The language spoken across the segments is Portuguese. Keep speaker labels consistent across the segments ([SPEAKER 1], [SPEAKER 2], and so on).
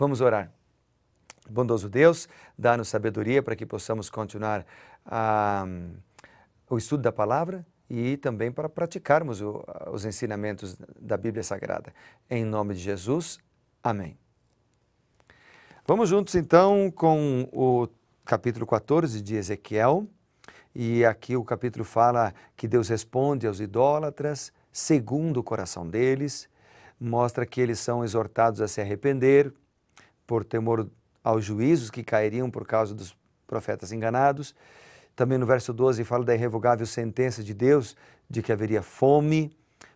[SPEAKER 1] Vamos orar. Bondoso Deus, dá-nos sabedoria para que possamos continuar a, ah, o estudo da palavra e também para praticarmos o, os ensinamentos da Bíblia Sagrada. Em nome de Jesus, amém. Vamos juntos então com o capítulo 14 de Ezequiel. E aqui o capítulo fala que Deus responde aos idólatras segundo o coração deles, mostra que eles são exortados a se arrepender, por temor aos juízos que cairiam por causa dos profetas enganados. Também no verso 12 fala da irrevogável sentença de Deus de que haveria fome,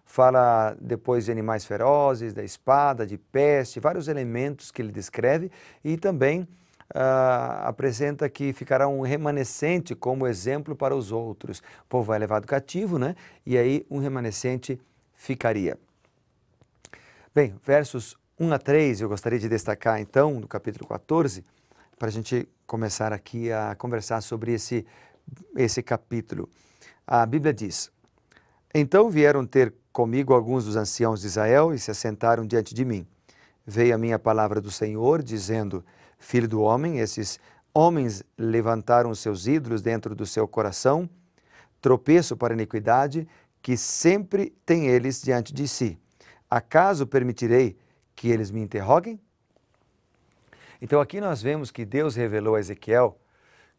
[SPEAKER 1] fala depois de animais ferozes, da espada, de peste, vários elementos que ele descreve e também uh, apresenta que ficará um remanescente como exemplo para os outros. O povo é levado cativo, né? E aí um remanescente ficaria. Bem, versos 1 a 3, eu gostaria de destacar então, do capítulo 14, para a gente começar aqui a conversar sobre esse, esse capítulo. A Bíblia diz: Então vieram ter comigo alguns dos anciãos de Israel e se assentaram diante de mim. Veio a minha palavra do Senhor, dizendo: Filho do homem, esses homens levantaram os seus ídolos dentro do seu coração, tropeço para a iniquidade, que sempre tem eles diante de si. Acaso permitirei que eles me interroguem? Então aqui nós vemos que Deus revelou a Ezequiel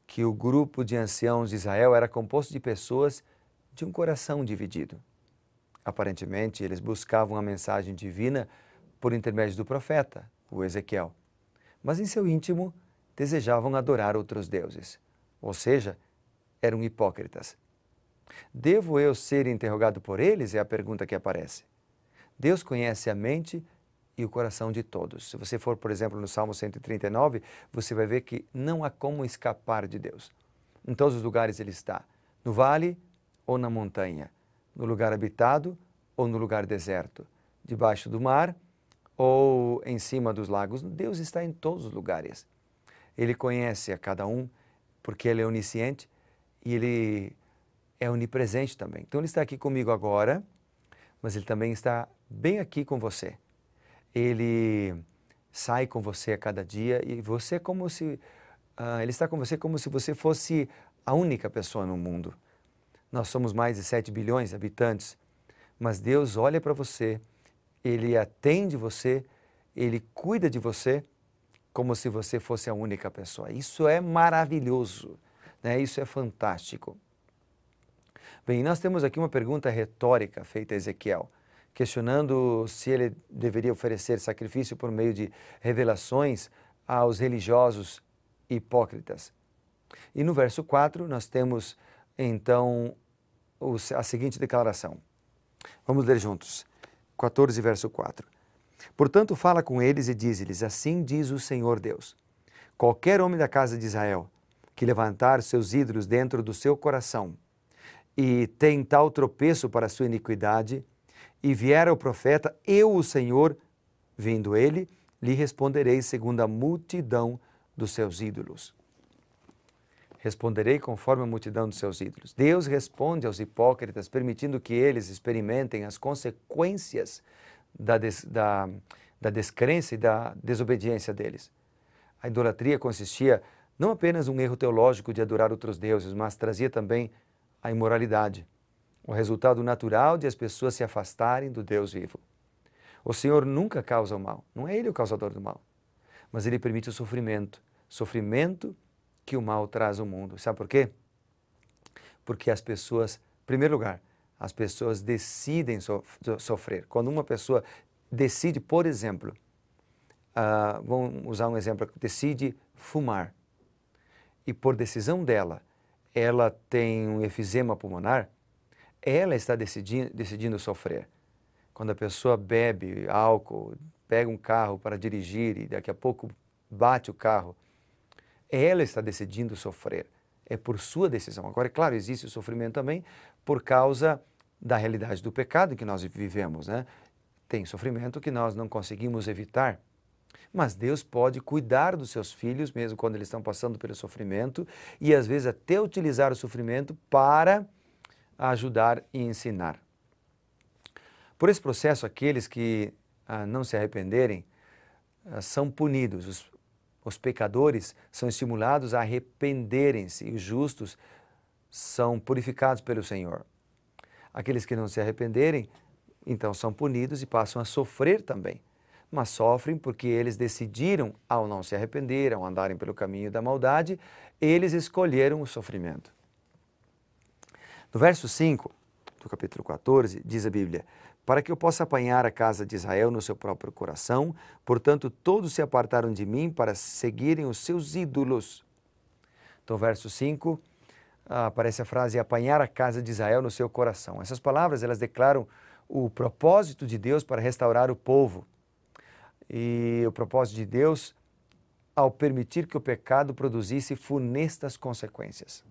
[SPEAKER 1] que o grupo de anciãos de Israel era composto de pessoas de um coração dividido. Aparentemente, eles buscavam a mensagem divina por intermédio do profeta, o Ezequiel. Mas em seu íntimo, desejavam adorar outros deuses. Ou seja, eram hipócritas. Devo eu ser interrogado por eles? É a pergunta que aparece. Deus conhece a mente e o coração de todos. Se você for, por exemplo, no Salmo 139, você vai ver que não há como escapar de Deus. Em todos os lugares ele está, no vale ou na montanha, no lugar habitado ou no lugar deserto, debaixo do mar ou em cima dos lagos. Deus está em todos os lugares. Ele conhece a cada um, porque ele é onisciente e ele é onipresente também. Então ele está aqui comigo agora, mas ele também está bem aqui com você ele sai com você a cada dia e você como se uh, ele está com você como se você fosse a única pessoa no mundo. Nós somos mais de 7 bilhões de habitantes, mas Deus olha para você, ele atende você, ele cuida de você como se você fosse a única pessoa. Isso é maravilhoso, né? Isso é fantástico. Bem, nós temos aqui uma pergunta retórica feita a Ezequiel questionando se ele deveria oferecer sacrifício por meio de revelações aos religiosos hipócritas. E no verso 4, nós temos então a seguinte declaração. Vamos ler juntos. 14, verso 4. Portanto, fala com eles e diz-lhes: Assim diz o Senhor Deus: Qualquer homem da casa de Israel que levantar seus ídolos dentro do seu coração e tem tal tropeço para sua iniquidade, e vier o profeta, eu, o Senhor, vindo ele, lhe responderei segundo a multidão dos seus ídolos. Responderei conforme a multidão dos seus ídolos. Deus responde aos hipócritas, permitindo que eles experimentem as consequências da, des, da, da descrença e da desobediência deles. A idolatria consistia não apenas um erro teológico de adorar outros deuses, mas trazia também a imoralidade, o resultado natural de as pessoas se afastarem do Deus vivo. O Senhor nunca causa o mal, não é Ele o causador do mal, mas Ele permite o sofrimento, sofrimento que o mal traz ao mundo. Sabe por quê? Porque as pessoas, em primeiro lugar, as pessoas decidem sofrer. Quando uma pessoa decide, por exemplo, uh, vamos usar um exemplo, decide fumar, e por decisão dela, ela tem um efizema pulmonar, ela está decidindo, decidindo sofrer. Quando a pessoa bebe álcool, pega um carro para dirigir e daqui a pouco bate o carro, ela está decidindo sofrer. É por sua decisão. Agora, é claro, existe o sofrimento também por causa da realidade do pecado que nós vivemos, né? Tem sofrimento que nós não conseguimos evitar. Mas Deus pode cuidar dos seus filhos, mesmo quando eles estão passando pelo sofrimento, e às vezes até utilizar o sofrimento para a ajudar e ensinar. Por esse processo, aqueles que ah, não se arrependerem ah, são punidos. Os, os pecadores são estimulados a arrependerem-se e os justos são purificados pelo Senhor. Aqueles que não se arrependerem, então são punidos e passam a sofrer também. Mas sofrem porque eles decidiram, ao não se arrepender, ao andarem pelo caminho da maldade, eles escolheram o sofrimento. No verso 5 do capítulo 14, diz a Bíblia: Para que eu possa apanhar a casa de Israel no seu próprio coração, portanto, todos se apartaram de mim para seguirem os seus ídolos. Então, verso 5 ah, aparece a frase apanhar a casa de Israel no seu coração. Essas palavras elas declaram o propósito de Deus para restaurar o povo. E o propósito de Deus ao permitir que o pecado produzisse funestas consequências.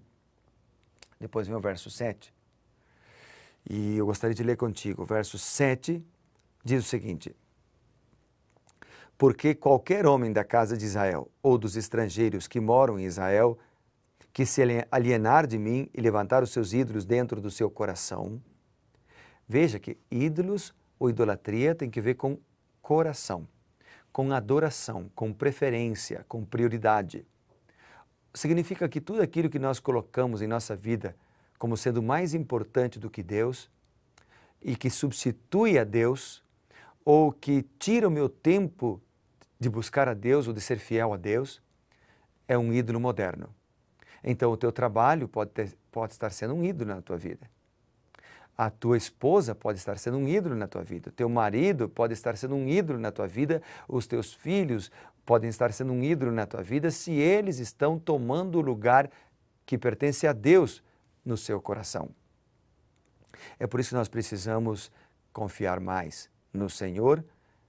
[SPEAKER 1] Depois vem o verso 7. E eu gostaria de ler contigo. O verso 7 diz o seguinte: Porque qualquer homem da casa de Israel ou dos estrangeiros que moram em Israel, que se alienar de mim e levantar os seus ídolos dentro do seu coração, veja que ídolos ou idolatria tem que ver com coração, com adoração, com preferência, com prioridade significa que tudo aquilo que nós colocamos em nossa vida como sendo mais importante do que Deus e que substitui a Deus ou que tira o meu tempo de buscar a Deus ou de ser fiel a Deus é um ídolo moderno. Então o teu trabalho pode, ter, pode estar sendo um ídolo na tua vida. A tua esposa pode estar sendo um ídolo na tua vida, o teu marido pode estar sendo um ídolo na tua vida, os teus filhos podem estar sendo um ídolo na tua vida se eles estão tomando o lugar que pertence a Deus no seu coração. É por isso que nós precisamos confiar mais no Senhor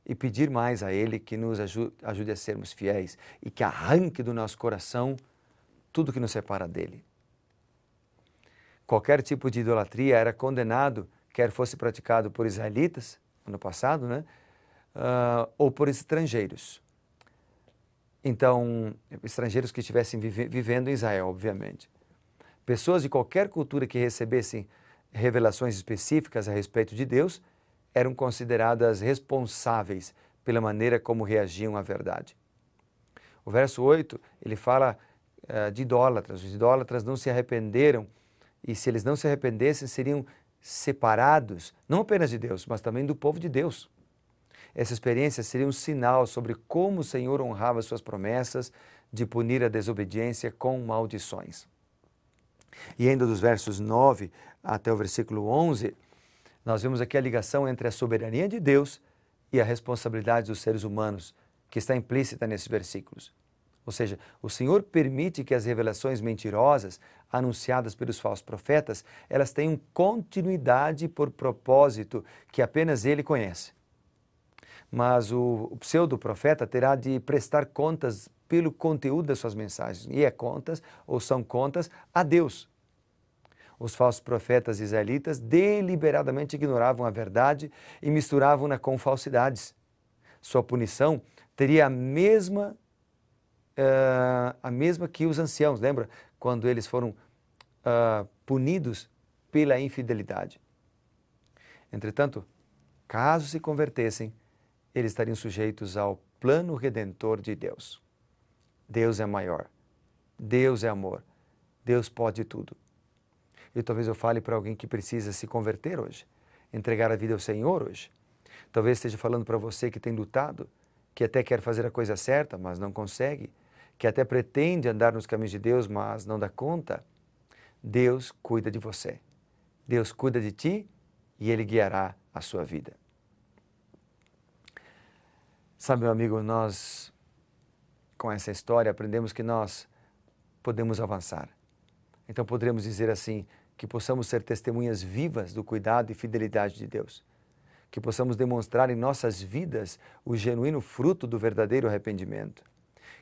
[SPEAKER 1] e pedir mais a Ele que nos ajude, ajude a sermos fiéis e que arranque do nosso coração tudo que nos separa dele. Qualquer tipo de idolatria era condenado, quer fosse praticado por israelitas, no passado, né? Uh, ou por estrangeiros. Então, estrangeiros que estivessem vive vivendo em Israel, obviamente. Pessoas de qualquer cultura que recebessem revelações específicas a respeito de Deus eram consideradas responsáveis pela maneira como reagiam à verdade. O verso 8, ele fala uh, de idólatras. Os idólatras não se arrependeram e se eles não se arrependessem, seriam separados, não apenas de Deus, mas também do povo de Deus. Essa experiência seria um sinal sobre como o Senhor honrava suas promessas de punir a desobediência com maldições. E ainda dos versos 9 até o versículo 11, nós vemos aqui a ligação entre a soberania de Deus e a responsabilidade dos seres humanos, que está implícita nesses versículos. Ou seja, o Senhor permite que as revelações mentirosas anunciadas pelos falsos profetas, elas tenham continuidade por propósito que apenas ele conhece. Mas o, o pseudo-profeta terá de prestar contas pelo conteúdo das suas mensagens, e é contas ou são contas a Deus. Os falsos profetas israelitas deliberadamente ignoravam a verdade e misturavam-na com falsidades. Sua punição teria a mesma uh, a mesma que os anciãos, lembra? Quando eles foram uh, punidos pela infidelidade. Entretanto, caso se convertessem, eles estariam sujeitos ao plano redentor de Deus. Deus é maior. Deus é amor. Deus pode tudo. E talvez eu fale para alguém que precisa se converter hoje, entregar a vida ao Senhor hoje. Talvez esteja falando para você que tem lutado, que até quer fazer a coisa certa, mas não consegue, que até pretende andar nos caminhos de Deus, mas não dá conta, Deus cuida de você. Deus cuida de ti e Ele guiará a sua vida. Sabe, meu amigo, nós, com essa história, aprendemos que nós podemos avançar. Então, poderemos dizer assim, que possamos ser testemunhas vivas do cuidado e fidelidade de Deus. Que possamos demonstrar em nossas vidas o genuíno fruto do verdadeiro arrependimento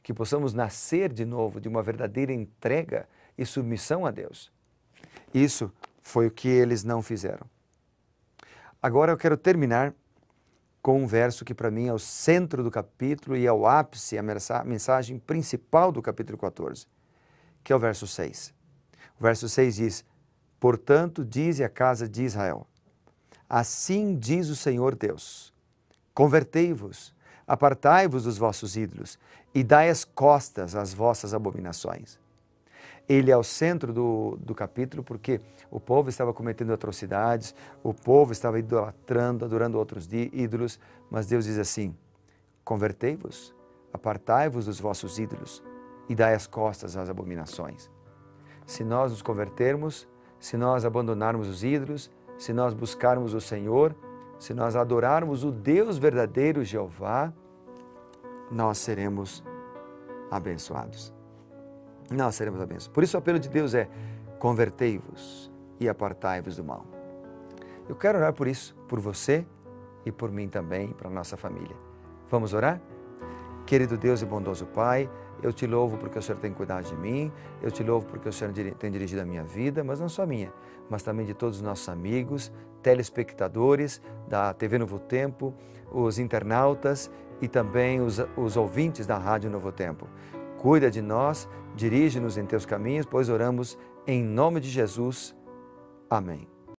[SPEAKER 1] que possamos nascer de novo de uma verdadeira entrega e submissão a Deus. Isso foi o que eles não fizeram. Agora eu quero terminar com um verso que para mim é o centro do capítulo e é o ápice, a mensagem principal do capítulo 14, que é o verso 6. O verso 6 diz: Portanto, diz a casa de Israel: Assim diz o Senhor Deus: Convertei-vos, apartai-vos dos vossos ídolos e dai as costas às vossas abominações. Ele é o centro do, do capítulo porque o povo estava cometendo atrocidades, o povo estava idolatrando, adorando outros ídolos, mas Deus diz assim: Convertei-vos, apartai-vos dos vossos ídolos e dai as costas às abominações. Se nós nos convertermos, se nós abandonarmos os ídolos, se nós buscarmos o Senhor, se nós adorarmos o Deus verdadeiro, Jeová, nós seremos abençoados. Nós seremos abençoados. Por isso o apelo de Deus é: convertei-vos e apartai-vos do mal. Eu quero orar por isso, por você e por mim também, para nossa família. Vamos orar? Querido Deus e bondoso Pai, eu te louvo porque o Senhor tem cuidado de mim, eu te louvo porque o Senhor tem dirigido a minha vida, mas não só minha, mas também de todos os nossos amigos, telespectadores da TV Novo Tempo, os internautas e também os, os ouvintes da Rádio Novo Tempo. Cuida de nós, dirige-nos em teus caminhos, pois oramos em nome de Jesus. Amém.